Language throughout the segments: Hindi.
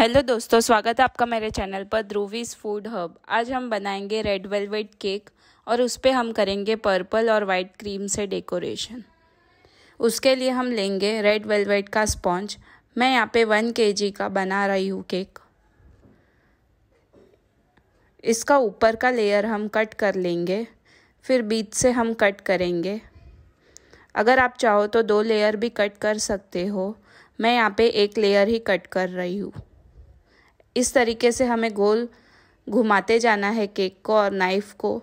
हेलो दोस्तों स्वागत है आपका मेरे चैनल पर ध्रुवीज फूड हब आज हम बनाएंगे रेड वेलवेट केक और उस पर हम करेंगे पर्पल और वाइट क्रीम से डेकोरेशन उसके लिए हम लेंगे रेड वेलवेट का स्पॉन्ज मैं यहाँ पे वन के का बना रही हूँ केक इसका ऊपर का लेयर हम कट कर लेंगे फिर बीच से हम कट करेंगे अगर आप चाहो तो दो लेयर भी कट कर सकते हो मैं यहाँ पे एक लेयर ही कट कर रही हूँ इस तरीके से हमें गोल घुमाते जाना है केक को और नाइफ़ को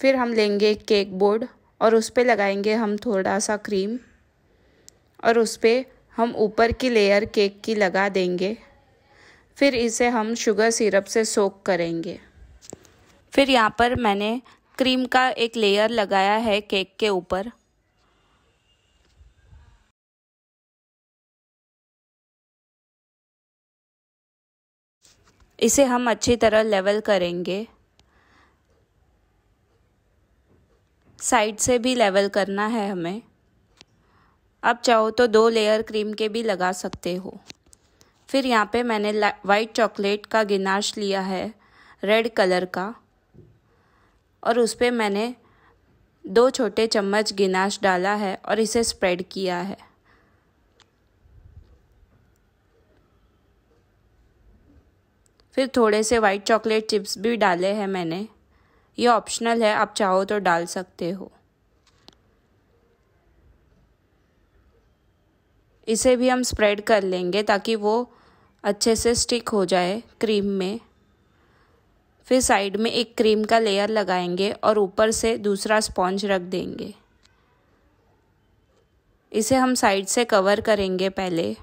फिर हम लेंगे केक बोर्ड और उस पर लगाएंगे हम थोड़ा सा क्रीम और उस पर हम ऊपर की लेयर केक की लगा देंगे फिर इसे हम शुगर सिरप से सोक करेंगे फिर यहाँ पर मैंने क्रीम का एक लेयर लगाया है केक के ऊपर इसे हम अच्छी तरह लेवल करेंगे साइड से भी लेवल करना है हमें आप चाहो तो दो लेयर क्रीम के भी लगा सकते हो फिर यहाँ पे मैंने वाइट चॉकलेट का गिनाश लिया है रेड कलर का और उस पर मैंने दो छोटे चम्मच गिनाश डाला है और इसे स्प्रेड किया है फिर थोड़े से वाइट चॉकलेट चिप्स भी डाले हैं मैंने ये ऑप्शनल है आप चाहो तो डाल सकते हो इसे भी हम स्प्रेड कर लेंगे ताकि वो अच्छे से स्टिक हो जाए क्रीम में फिर साइड में एक क्रीम का लेयर लगाएंगे और ऊपर से दूसरा स्पॉन्ज रख देंगे इसे हम साइड से कवर करेंगे पहले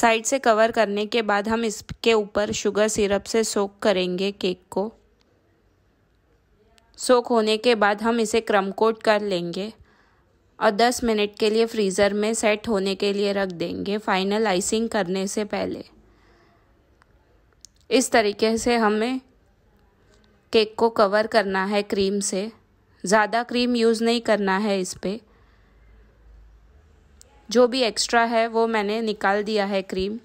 साइड से कवर करने के बाद हम इसके ऊपर शुगर सिरप से सोक करेंगे केक को सोक होने के बाद हम इसे क्रम कोट कर लेंगे और 10 मिनट के लिए फ्रीज़र में सेट होने के लिए रख देंगे फाइनल आइसिंग करने से पहले इस तरीके से हमें केक को कवर करना है क्रीम से ज़्यादा क्रीम यूज़ नहीं करना है इस पर जो भी एक्स्ट्रा है वो मैंने निकाल दिया है क्रीम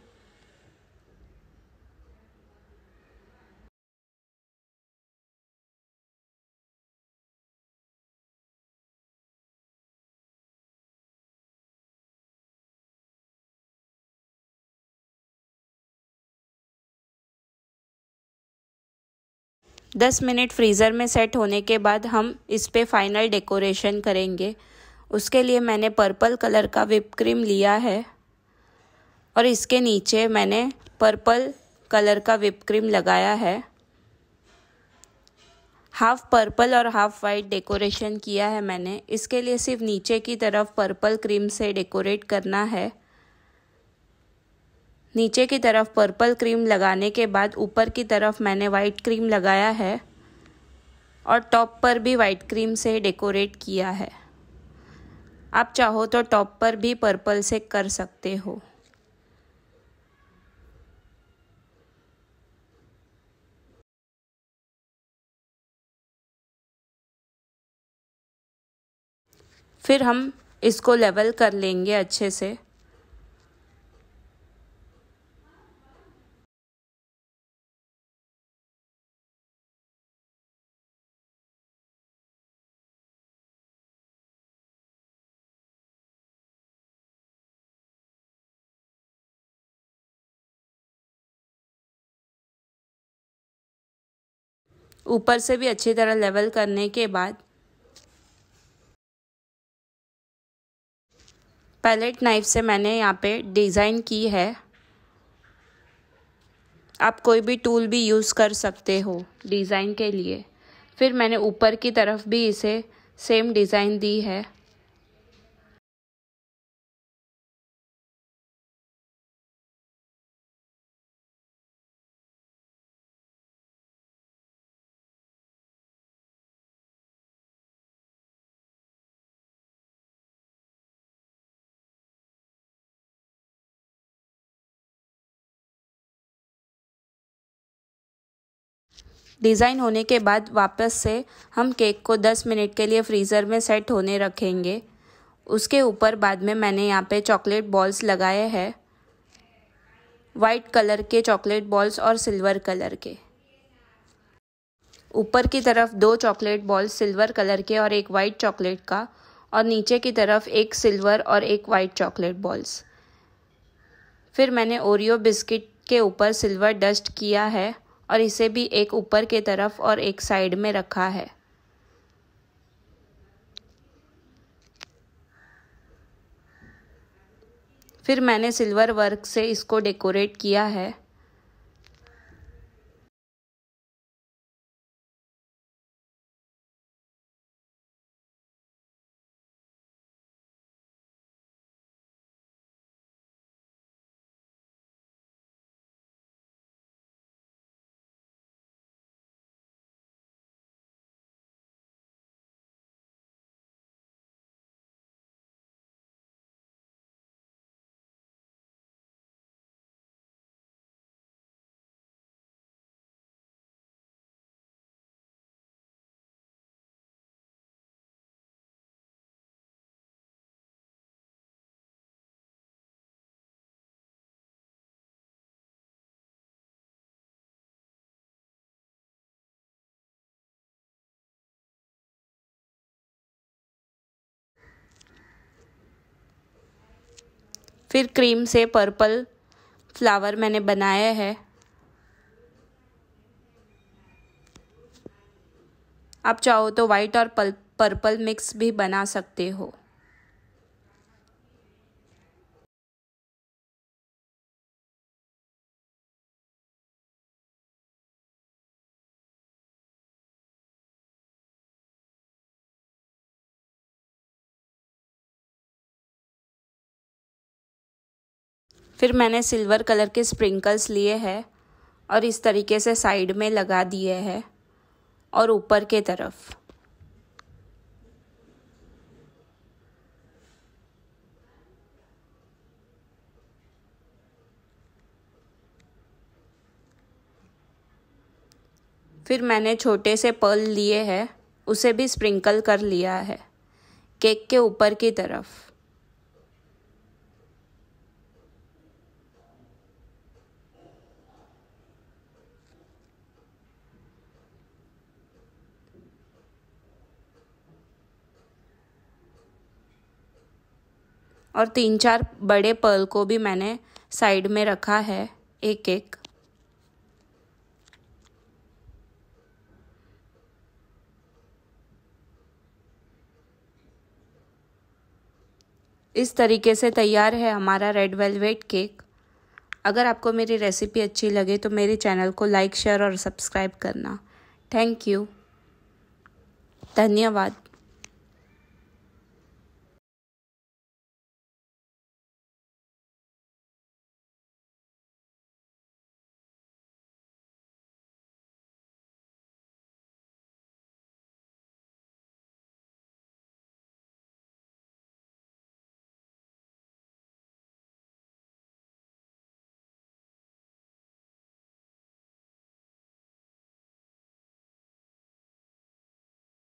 दस मिनट फ्रीज़र में सेट होने के बाद हम इस पर फाइनल डेकोरेशन करेंगे उसके लिए मैंने पर्पल कलर का विप क्रीम लिया है और इसके नीचे मैंने पर्पल कलर का विप क्रीम लगाया है हाफ पर्पल और हाफ वाइट डेकोरेशन किया है मैंने इसके लिए सिर्फ नीचे की तरफ पर्पल क्रीम से डेकोरेट करना है नीचे की तरफ पर्पल क्रीम लगाने के बाद ऊपर की तरफ मैंने वाइट क्रीम लगाया है और टॉप पर भी वाइट क्रीम से डेकोरेट किया है आप चाहो तो टॉप पर भी पर्पल से कर सकते हो फिर हम इसको लेवल कर लेंगे अच्छे से ऊपर से भी अच्छी तरह लेवल करने के बाद पैलेट नाइफ से मैंने यहाँ पे डिज़ाइन की है आप कोई भी टूल भी यूज़ कर सकते हो डिज़ाइन के लिए फिर मैंने ऊपर की तरफ भी इसे सेम डिज़ाइन दी है डिज़ाइन होने के बाद वापस से हम केक को 10 मिनट के लिए फ्रीज़र में सेट होने रखेंगे उसके ऊपर बाद में मैंने यहाँ पे चॉकलेट बॉल्स लगाए हैं वाइट कलर के चॉकलेट बॉल्स और सिल्वर कलर के ऊपर की तरफ दो चॉकलेट बॉल्स सिल्वर कलर के और एक वाइट चॉकलेट का और नीचे की तरफ एक सिल्वर और एक वाइट चॉकलेट बॉल्स फिर मैंने ओरियो बिस्किट के ऊपर सिल्वर डस्ट किया है और इसे भी एक ऊपर के तरफ और एक साइड में रखा है फिर मैंने सिल्वर वर्क से इसको डेकोरेट किया है फिर क्रीम से पर्पल फ्लावर मैंने बनाया है आप चाहो तो वाइट और पर्पल मिक्स भी बना सकते हो फिर मैंने सिल्वर कलर के स्प्रिंकल्स लिए हैं और इस तरीके से साइड में लगा दिए हैं और ऊपर के तरफ फिर मैंने छोटे से पर्ल लिए हैं उसे भी स्प्रिंकल कर लिया है केक के ऊपर की तरफ और तीन चार बड़े पर्ल को भी मैंने साइड में रखा है एक एक इस तरीके से तैयार है हमारा रेड वेलवेट केक अगर आपको मेरी रेसिपी अच्छी लगे तो मेरे चैनल को लाइक शेयर और सब्सक्राइब करना थैंक यू धन्यवाद